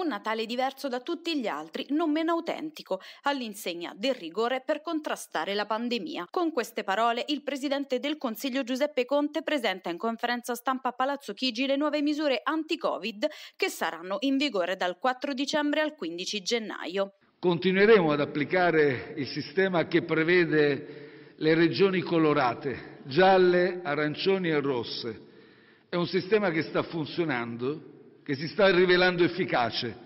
Un Natale diverso da tutti gli altri, non meno autentico, all'insegna del rigore per contrastare la pandemia. Con queste parole il presidente del Consiglio Giuseppe Conte presenta in conferenza stampa a Palazzo Chigi le nuove misure anti-Covid che saranno in vigore dal 4 dicembre al 15 gennaio. Continueremo ad applicare il sistema che prevede le regioni colorate, gialle, arancioni e rosse. È un sistema che sta funzionando che si sta rivelando efficace.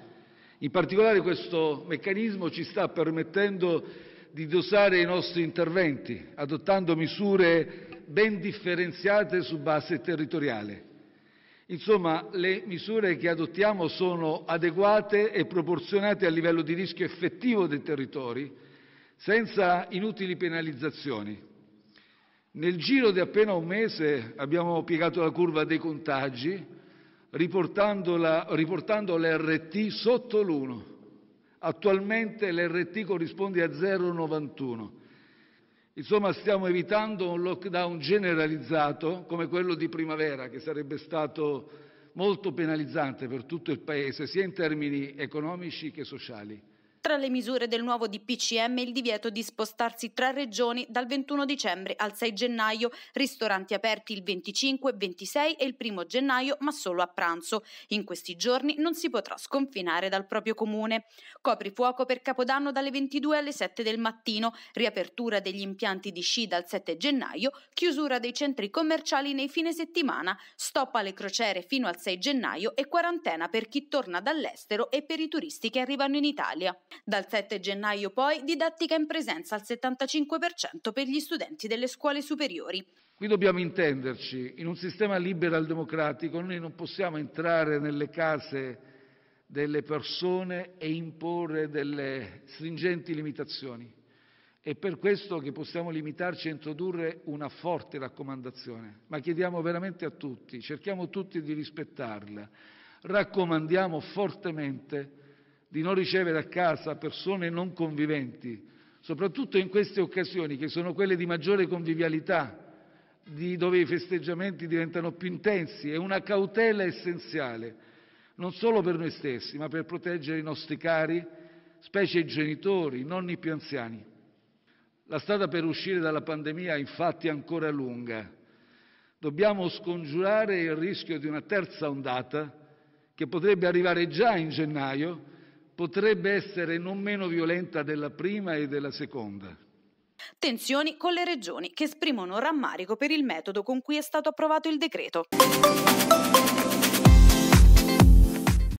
In particolare, questo meccanismo ci sta permettendo di dosare i nostri interventi, adottando misure ben differenziate su base territoriale. Insomma, le misure che adottiamo sono adeguate e proporzionate al livello di rischio effettivo dei territori, senza inutili penalizzazioni. Nel giro di appena un mese abbiamo piegato la curva dei contagi riportando, la, riportando l'RT sotto l'1. Attualmente l'RT corrisponde a 0,91. Insomma, stiamo evitando un lockdown generalizzato come quello di primavera, che sarebbe stato molto penalizzante per tutto il Paese, sia in termini economici che sociali. Tra le misure del nuovo DPCM il divieto di spostarsi tra regioni dal 21 dicembre al 6 gennaio, ristoranti aperti il 25, 26 e il 1 gennaio, ma solo a pranzo. In questi giorni non si potrà sconfinare dal proprio comune. Coprifuoco per Capodanno dalle 22 alle 7 del mattino, riapertura degli impianti di sci dal 7 gennaio, chiusura dei centri commerciali nei fine settimana, stop alle crociere fino al 6 gennaio e quarantena per chi torna dall'estero e per i turisti che arrivano in Italia. Dal 7 gennaio poi didattica in presenza al 75% per gli studenti delle scuole superiori. Qui dobbiamo intenderci, in un sistema liberal democratico noi non possiamo entrare nelle case delle persone e imporre delle stringenti limitazioni. È per questo che possiamo limitarci a introdurre una forte raccomandazione, ma chiediamo veramente a tutti, cerchiamo tutti di rispettarla, raccomandiamo fortemente di non ricevere a casa persone non conviventi, soprattutto in queste occasioni che sono quelle di maggiore convivialità, dove i festeggiamenti diventano più intensi, è una cautela essenziale non solo per noi stessi, ma per proteggere i nostri cari, specie i genitori, i nonni più anziani. La strada per uscire dalla pandemia è infatti ancora lunga. Dobbiamo scongiurare il rischio di una terza ondata che potrebbe arrivare già in gennaio potrebbe essere non meno violenta della prima e della seconda. Tensioni con le regioni che esprimono rammarico per il metodo con cui è stato approvato il decreto.